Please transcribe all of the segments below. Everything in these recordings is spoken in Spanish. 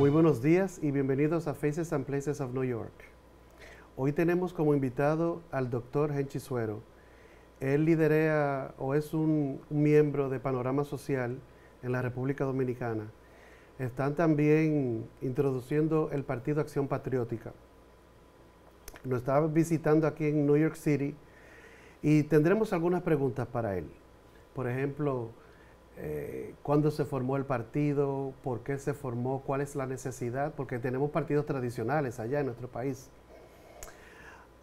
Muy buenos días y bienvenidos a Faces and Places of New York. Hoy tenemos como invitado al doctor Henchi Suero. Él lidera o es un, un miembro de Panorama Social en la República Dominicana. Están también introduciendo el Partido Acción Patriótica. Nos está visitando aquí en New York City y tendremos algunas preguntas para él. Por ejemplo, eh, cuándo se formó el partido, por qué se formó, cuál es la necesidad, porque tenemos partidos tradicionales allá en nuestro país.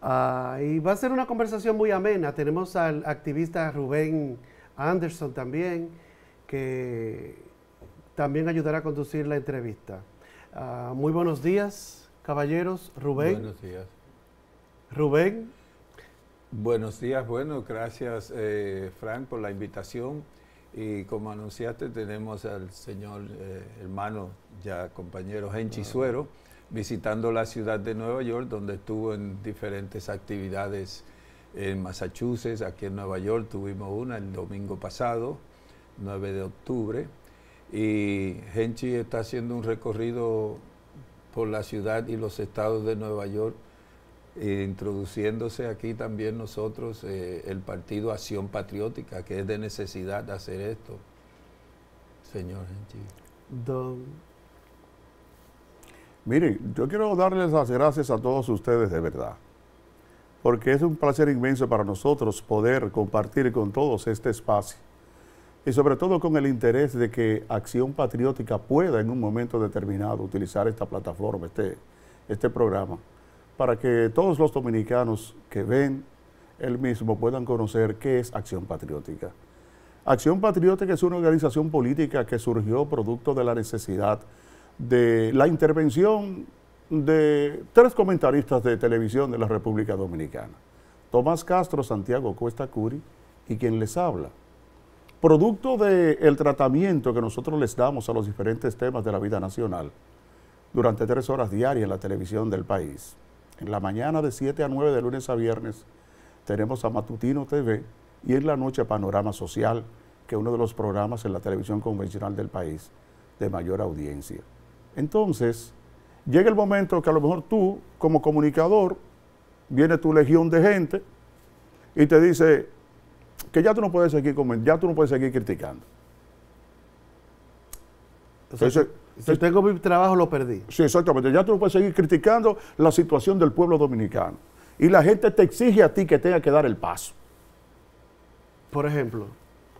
Ah, y va a ser una conversación muy amena. Tenemos al activista Rubén Anderson también, que también ayudará a conducir la entrevista. Ah, muy buenos días, caballeros. Rubén. Buenos días. Rubén. Buenos días, bueno, gracias eh, Frank por la invitación. Y como anunciaste, tenemos al señor eh, hermano, ya compañero Henchi Suero, visitando la ciudad de Nueva York, donde estuvo en diferentes actividades en Massachusetts, aquí en Nueva York tuvimos una el domingo pasado, 9 de octubre. Y Henchi está haciendo un recorrido por la ciudad y los estados de Nueva York eh, introduciéndose aquí también nosotros eh, el partido Acción Patriótica, que es de necesidad de hacer esto, señor Don. Miren, yo quiero darles las gracias a todos ustedes de verdad, porque es un placer inmenso para nosotros poder compartir con todos este espacio y sobre todo con el interés de que Acción Patriótica pueda en un momento determinado utilizar esta plataforma, este, este programa para que todos los dominicanos que ven el mismo puedan conocer qué es Acción Patriótica. Acción Patriótica es una organización política que surgió producto de la necesidad de la intervención de tres comentaristas de televisión de la República Dominicana, Tomás Castro, Santiago Cuesta Curi y quien les habla. Producto del tratamiento que nosotros les damos a los diferentes temas de la vida nacional durante tres horas diarias en la televisión del país. En la mañana de 7 a 9 de lunes a viernes tenemos a Matutino TV y en la noche Panorama Social, que es uno de los programas en la televisión convencional del país de mayor audiencia. Entonces, llega el momento que a lo mejor tú, como comunicador, viene tu legión de gente y te dice que ya tú no puedes seguir, ya tú no puedes seguir criticando. Entonces, si tengo mi trabajo, lo perdí. Sí, exactamente. Ya tú no puedes seguir criticando la situación del pueblo dominicano. Y la gente te exige a ti que tenga que dar el paso. Por ejemplo,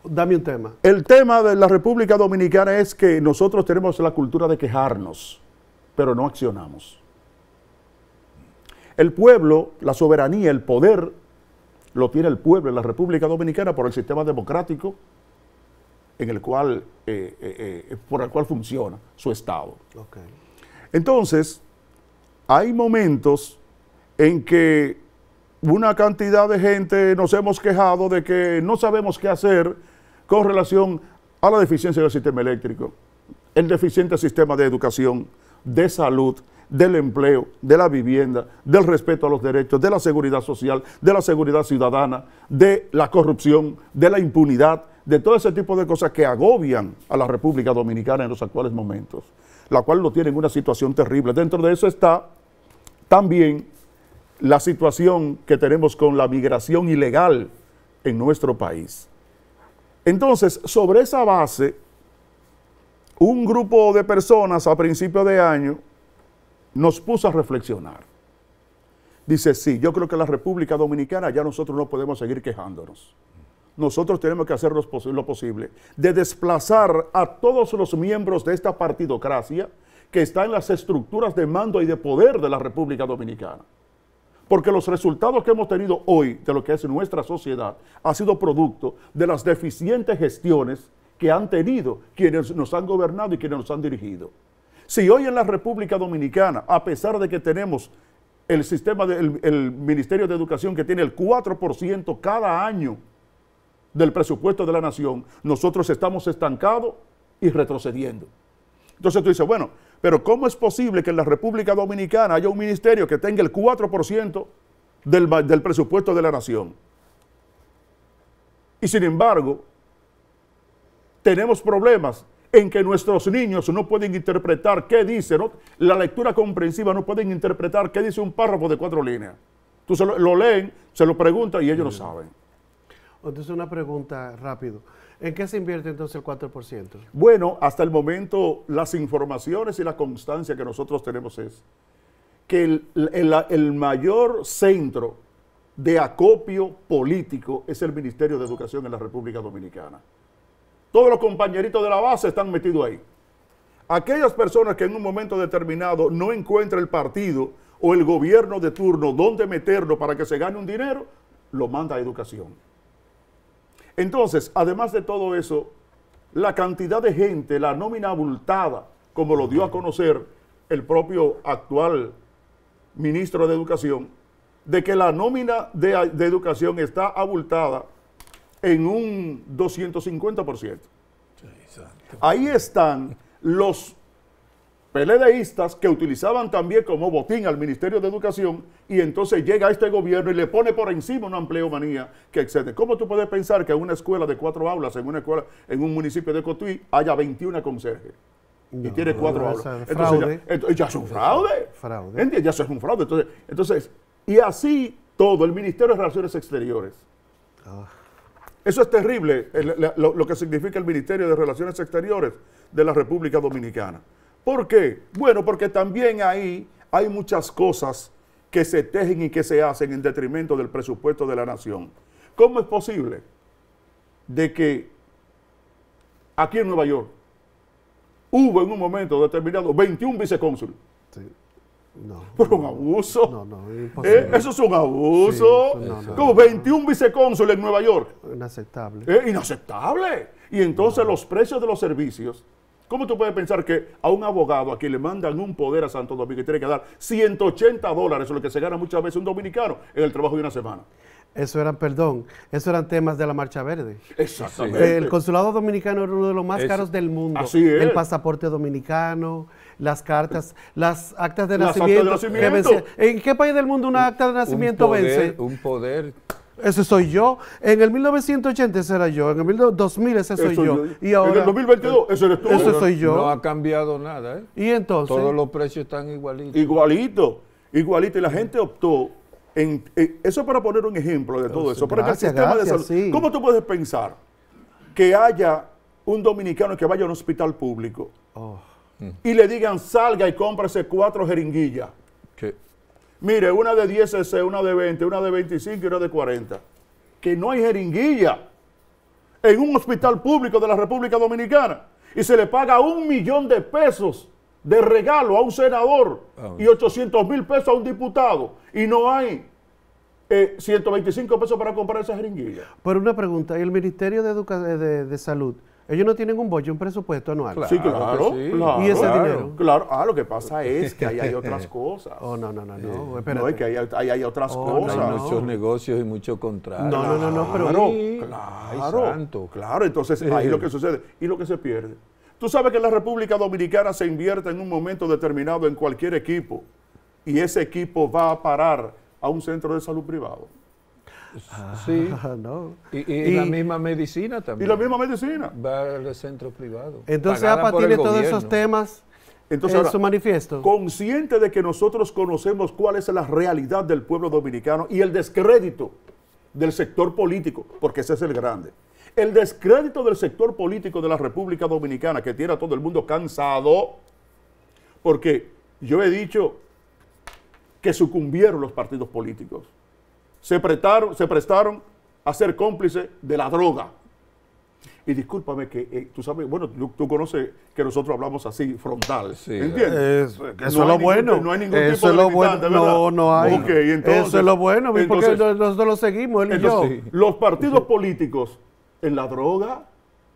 dame un tema. El tema de la República Dominicana es que nosotros tenemos la cultura de quejarnos, pero no accionamos. El pueblo, la soberanía, el poder, lo tiene el pueblo en la República Dominicana por el sistema democrático en el cual, eh, eh, eh, por el cual funciona su Estado. Entonces, hay momentos en que una cantidad de gente nos hemos quejado de que no sabemos qué hacer con relación a la deficiencia del sistema eléctrico, el deficiente sistema de educación, de salud, del empleo, de la vivienda, del respeto a los derechos, de la seguridad social, de la seguridad ciudadana, de la corrupción, de la impunidad, de todo ese tipo de cosas que agobian a la República Dominicana en los actuales momentos, la cual lo tiene en una situación terrible. Dentro de eso está también la situación que tenemos con la migración ilegal en nuestro país. Entonces, sobre esa base, un grupo de personas a principio de año nos puso a reflexionar. Dice, sí, yo creo que la República Dominicana ya nosotros no podemos seguir quejándonos. Nosotros tenemos que hacer lo, posible de desplazar a todos los miembros de esta partidocracia que está en las estructuras de mando y de poder de la República Dominicana. Porque los resultados que hemos tenido hoy de lo que es nuestra sociedad ha sido producto de las deficientes gestiones que han tenido quienes nos han gobernado y quienes nos han dirigido. Si hoy en la República Dominicana, a pesar de que tenemos el sistema del Ministerio de Educación que tiene el 4% cada año del presupuesto de la nación, nosotros estamos estancados y retrocediendo. Entonces tú dices, bueno, pero ¿cómo es posible que en la República Dominicana haya un ministerio que tenga el 4% del presupuesto de la nación? Y sin embargo, tenemos problemas en que nuestros niños no pueden interpretar qué dice, ¿no? la lectura comprensiva no pueden interpretar qué dice un párrafo de cuatro líneas. Tú lo, leen, se lo preguntan y ellos lo no saben. Entonces una pregunta rápido. ¿En qué se invierte entonces el 4%? Bueno, hasta el momento las informaciones y la constancia que nosotros tenemos es que el mayor centro de acopio político es el Ministerio de Educación en la República Dominicana. Todos los compañeritos de la base están metidos ahí. Aquellas personas que en un momento determinado no encuentran el partido o el gobierno de turno donde meterlo para que se gane un dinero, lo manda a educación. Entonces, además de todo eso, la cantidad de gente, la nómina abultada, como lo dio a conocer el propio actual ministro de Educación, de que la nómina de educación está abultada en un 250%. Ahí están los peledeístas que utilizaban también como botín al Ministerio de Educación y entonces llega este gobierno y le pone por encima una empleomanía que excede. ¿Cómo tú puedes pensar que en una escuela de cuatro aulas, en una escuela, en un municipio de Cotuí, haya 21 conserjes? y tiene cuatro aulas. Entonces ya, es un fraude. fraude. Ya es un fraude. Entonces, y así todo, el Ministerio de Relaciones Exteriores. Ah. Eso es terrible, lo, que significa el Ministerio de Relaciones Exteriores de la República Dominicana. ¿Por qué? Bueno, porque también ahí hay muchas cosas que se tejen y que se hacen en detrimento del presupuesto de la nación. ¿Cómo es posible de que aquí en Nueva York hubo en un momento determinado 21 vicecónsules? Sí. No, un abuso. No, no, ¿Eh? imposible. Eso es un abuso. Como 21 vicecónsules en Nueva York. Inaceptable. ¿Eh? Inaceptable. Y entonces los precios de los servicios. ¿Cómo tú puedes pensar que a un abogado a quien le mandan un poder a Santo Domingo y tiene que dar 180 dólares, lo que se gana muchas veces un dominicano, en el trabajo de una semana? Eso eran, perdón, eso eran temas de la Marcha Verde. Exactamente. Eh, el consulado dominicano era uno de los más caros del mundo. Así es. El pasaporte dominicano, las cartas, las actas de nacimiento. Actas de nacimiento. ¿En qué país del mundo una acta de nacimiento vence? Un poder. Ese soy yo. En el 1980 ese era yo. En el 2000 ese soy yo. Y ahora, en el 2022 ese eres tú. Ese soy yo. No ha cambiado nada. ¿eh? Y entonces. Todos los precios están igualitos. Igualitos. Igualito. Y la gente optó eh, eso es para poner un ejemplo de todo eso. ¿cómo tú puedes pensar que haya un dominicano que vaya a un hospital público oh. y le digan salga y cómprese cuatro jeringuillas? ¿Qué? Mire, una de 10 es eh, una de 20, una de 25 y una de 40. Que no hay jeringuilla en un hospital público de la República Dominicana y se le paga un millón de pesos de regalo a un senador ah. y 800 mil pesos a un diputado y no hay 125 eh, pesos para comprar esa jeringuilla. Pero una pregunta, ¿y el Ministerio de, de, Salud? Ellos no tienen un bollo, un presupuesto anual. sí, claro, claro, ¿Y ese dinero? Claro, ah, lo que pasa es que ahí hay otras cosas. Oh, no, no, no, no, No, es que ahí hay, otras oh, cosas. Hay muchos negocios y muchos contratos No, no, no, no, pero... Claro, claro, claro, entonces ahí lo que sucede. ¿Y lo que se pierde? Tú sabes que la República Dominicana se invierte en un momento determinado en cualquier equipo y ese equipo va a parar a un centro de salud privado. Sí. Ah, no. y, la misma medicina también. Y la misma medicina. Va al centro privado. Entonces APA tiene todos esos temas Entonces, su manifiesto. Consciente de que nosotros conocemos cuál es la realidad del pueblo dominicano y el descrédito del sector político, porque ese es el grande. El descrédito del sector político de la República Dominicana, que tiene a todo el mundo cansado, porque yo he dicho que sucumbieron los partidos políticos. Se prestaron, se prestaron a ser cómplices de la droga. Y discúlpame que eh, tú sabes, bueno, tú, conoces que nosotros hablamos así, frontal. Sí, ¿Entiendes? eso es lo bueno. no hay ningún tipo de ¿verdad? No, no hay. eso es lo bueno, porque nosotros lo seguimos, él yo. Los partidos políticos en la droga,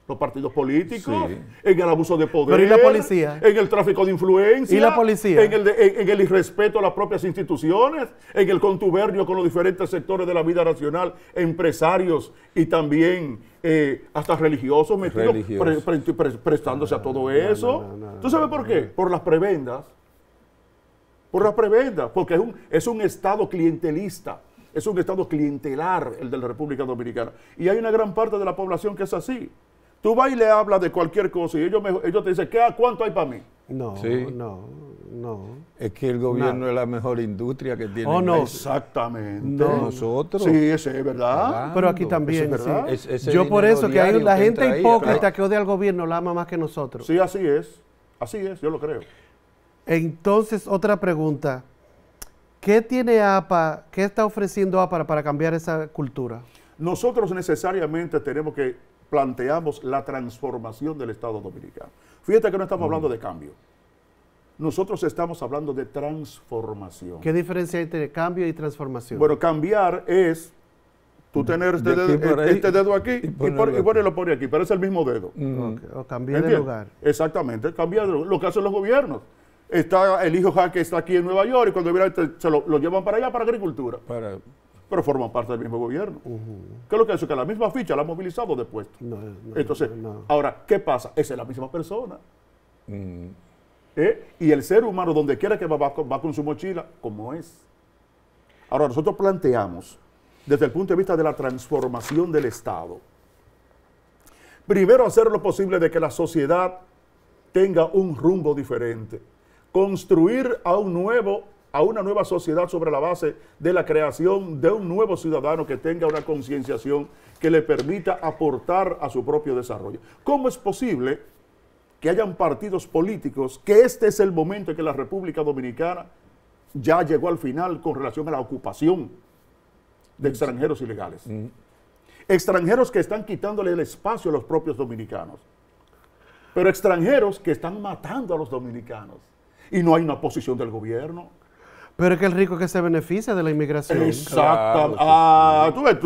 los partidos políticos, en el abuso de poder, en el tráfico de influencia, En, el irrespeto a las propias instituciones, en el contubernio con los diferentes sectores de la vida nacional, empresarios y también eh, hasta religiosos metidos prestándose a ah, todo eso. ¿Tú sabes por qué? Por las prebendas. Por las prebendas, porque es un, es un Estado clientelista es un Estado clientelar el de la República Dominicana. Y hay una gran parte de la población que es así. Tú vas y le hablas de cualquier cosa y ellos, ellos te dicen, ¿cuánto hay para mí? No, no, no. Es que el gobierno es la mejor industria que tiene. Oh, no, exactamente. Nosotros. Sí, eso es verdad. Pero aquí también. Yo por eso que hay la gente hipócrita que odia al gobierno la ama más que nosotros. Sí, así es. Así es, yo lo creo. Entonces, otra pregunta. ¿Qué tiene APA, qué está ofreciendo APA para cambiar esa cultura? Nosotros necesariamente tenemos que planteamos la transformación del Estado Dominicano. Fíjate que no estamos mm. hablando de cambio. Nosotros estamos hablando de transformación. ¿Qué diferencia hay entre cambio y transformación? Bueno, cambiar es tú tener este, este, este, dedo, aquí y, ponerlo, y por aquí, pero es el mismo dedo. Mm. O cambiar de lugar. Exactamente, cambiar Lo que hacen los gobiernos está el hijo Jaque está aquí en Nueva York y cuando viene se lo, llevan para allá, para agricultura. Pero forman parte del mismo gobierno. ¿Qué es lo que es? Que la misma ficha la ha movilizado de puesto. Entonces, ahora, ¿qué pasa? Esa es la misma persona. Mm. ¿Eh? Y el ser humano, donde quiera que va, va, va con su mochila, como es. Ahora, nosotros planteamos, desde el punto de vista de la transformación del Estado, primero hacer lo posible de que la sociedad tenga un rumbo diferente construir a un nuevo a una nueva sociedad sobre la base de la creación de un nuevo ciudadano que tenga una concienciación que le permita aportar a su propio desarrollo. ¿Cómo es posible que hayan partidos políticos, que este es el momento en que la República Dominicana ya llegó al final con relación a la ocupación de extranjeros ilegales? Mm. Extranjeros que están quitándole el espacio a los propios dominicanos, pero extranjeros que están matando a los dominicanos y no hay una posición del gobierno. Pero es que el rico que se beneficia de la inmigración. Exactamente. ah, tú ves,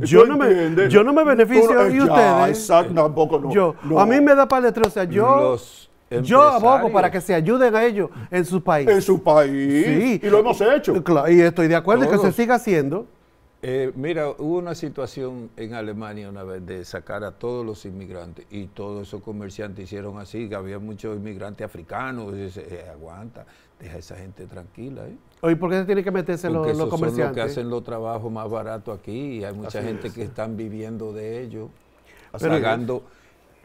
yo, no me, beneficio de ustedes. Exacto, Yo, A mí me da paletro, o sea, yo. abogo para que se ayuden a ellos en su país. En su país. Sí. Y lo hemos hecho. Y estoy de acuerdo en que se siga haciendo. Eh, mira, hubo una situación en Alemania una vez de sacar a todos los inmigrantes y todos esos comerciantes hicieron así, que había muchos inmigrantes africanos, eh, aguanta, deja a esa gente tranquila. ¿eh?". ¿Y por qué se tiene que meterse los, los comerciantes? Son los que hacen los trabajos más baratos aquí y hay mucha gente que están viviendo de ellos, pagando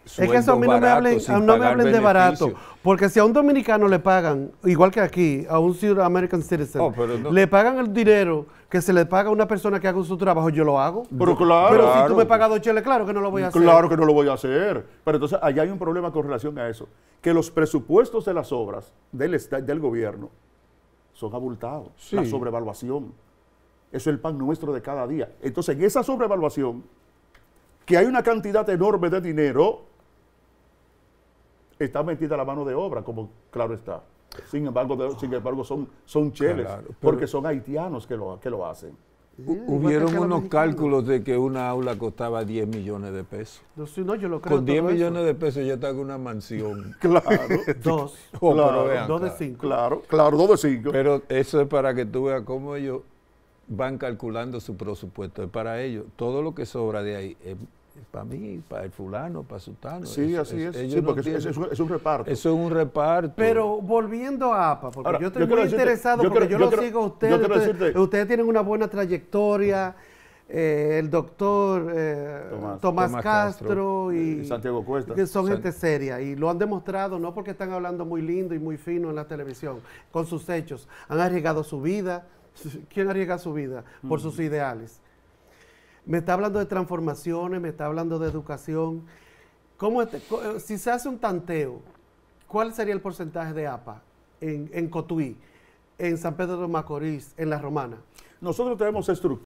es que eso a mí no me hablen, no me hablen de barato. Porque si a un dominicano le pagan, igual que aquí, a un American citizen, oh, le pagan el dinero que se le paga a una persona que haga su trabajo, yo lo hago. Pero claro. Pero si tú me pagas dos cheles, claro que no lo voy a hacer. Claro que no lo voy a hacer. Pero entonces allá hay un problema con relación a eso. Que los presupuestos de las obras del, del gobierno son abultados. La sobrevaluación. Eso es el pan nuestro de cada día. Entonces, en esa sobrevaluación, que hay una cantidad enorme de dinero está metida la mano de obra, como claro está. Sin embargo, sin embargo son, son cheles, porque son haitianos que lo, que lo hacen. Hubieron unos cálculos de que una aula costaba 10 millones de pesos. Con 10 millones de pesos ya te una mansión. claro. dos. Oh, claro, dos de cinco. Claro, claro, dos de cinco. Pero eso es para que tú veas cómo ellos van calculando su presupuesto. Es para ellos. Todo lo que sobra de ahí para mí, para el fulano, para sutano. Sí, así es. un, reparto. Eso es un reparto. Pero volviendo a APA, porque yo estoy muy interesado, porque yo, lo sigo a ustedes, ustedes, tienen una buena trayectoria. Eh, el doctor eh, Tomás, Castro, eh, y, Santiago Cuesta. Que son gente seria y lo han demostrado no porque están hablando muy lindo y muy fino en la televisión, con sus hechos. Han arriesgado su vida. ¿Quién arriesga su vida? Por sus ideales. Me está hablando de transformaciones, me está hablando de educación. ¿Cómo este, eh, si se hace un tanteo, ¿cuál sería el porcentaje de APA en, en Cotuí, en San Pedro de Macorís, en La Romana? Nosotros tenemos estructura.